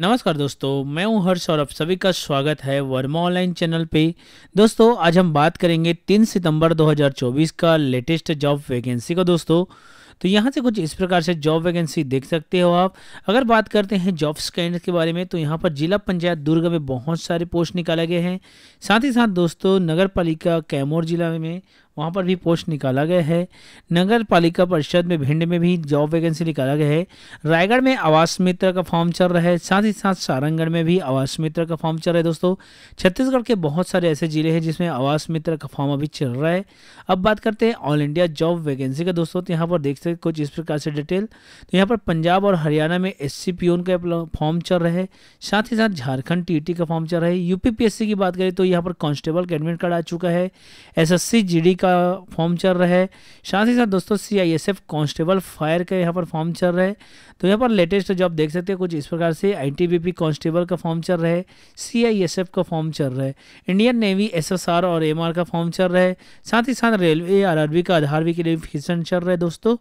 नमस्कार दोस्तों मैं हूं हर्ष और आप सभी का स्वागत है वर्मा ऑनलाइन चैनल पे दोस्तों आज हम बात करेंगे 3 सितंबर 2024 का लेटेस्ट जॉब वैकेंसी का दोस्तों तो यहाँ से कुछ इस प्रकार से जॉब वैकेंसी देख सकते हो आप अगर बात करते हैं जॉब स्कैंड के बारे में तो यहाँ पर जिला पंचायत दुर्ग में बहुत सारे पोस्ट निकाले गए हैं साथ ही साथ दोस्तों नगर पालिका कैमोर जिला में वहाँ पर भी पोस्ट निकाला गया है नगर पालिका परिषद में भिंड में भी जॉब वैकेंसी निकाला गया है रायगढ़ में आवास मित्र का फॉर्म चल रहा है साथ ही साथ सारंगढ़ में भी आवास मित्र का फॉर्म चल रहा है दोस्तों छत्तीसगढ़ के बहुत सारे ऐसे जिले हैं जिसमें आवास मित्र का फॉर्म अभी चल रहा है अब बात करते हैं ऑल इंडिया जॉब वैकेंसी का दोस्तों तो यहाँ पर देख सकते कुछ इस प्रकार से डिटेल तो यहाँ पर पंजाब और हरियाणा में एस सी का फॉर्म चल रहा है साथ ही साथ झारखंड टी का फॉर्म चल रहा है सी की बात करें तो यहाँ पर कॉन्स्टेबल का एडमिट कार्ड आ चुका है एस एस का फॉर्म चल रहा है साथ ही साथ दोस्तों C I S F constable fire का यहाँ पर फॉर्म चल रहा है तो यहाँ पर लेटेस्ट जो आप देख सकते हैं कुछ इस प्रकार से I T B P constable का फॉर्म चल रहा है सी आई एस एफ का फॉर्म चल रहा है Indian navy S S R और एम आर का फॉर्म चल रहा है साथ ही साथ रेलवे आर आर बी का आधार भी के लिए चल रहा है दोस्तों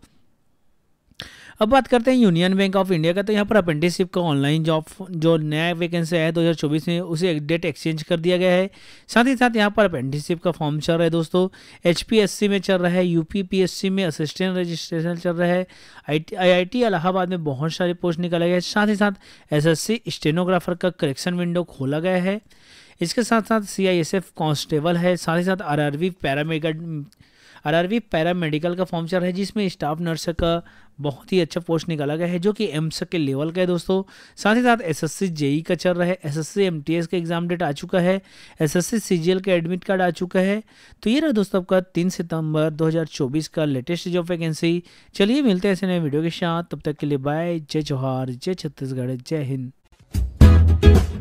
अब बात करते हैं यूनियन बैंक ऑफ इंडिया का तो यहाँ पर अप्रेंटिसशिप का ऑनलाइन जॉब जो नया वैकेंसी दो है 2024 में उसे डेट एक्सचेंज कर दिया गया है साथ ही साथ यहाँ पर अप्रेंटिसशिप का फॉर्म चल रहा है दोस्तों एच में चल रहा है यू में असिस्टेंट रजिस्ट्रेशन चल रहा है आई इलाहाबाद में बहुत सारे पोस्ट निकाला गया है साथ ही साथ एस स्टेनोग्राफर का करेक्शन विंडो खोला गया है इसके साथ साथ C I S F constable है साथ ही साथ R R V paramedical RRV paramedical का फॉर्म चल रहा है जिसमें स्टाफ नर्स का बहुत ही अच्छा पोस्ट निकाला गया है जो कि एम्स के लेवल का है दोस्तों साथ ही साथ एस एस e का चल रहा है एस एस का एग्ज़ाम डेट आ चुका है एस एस का एडमिट कार्ड आ चुका है तो ये रहा दोस्तों आपका तीन सितंबर 2024 का लेटेस्ट जॉब वैकेंसी चलिए मिलते हैं ऐसे नए वीडियो के साथ तब तक के लिए बाय जय जौहार जय छत्तीसगढ़ जय हिंद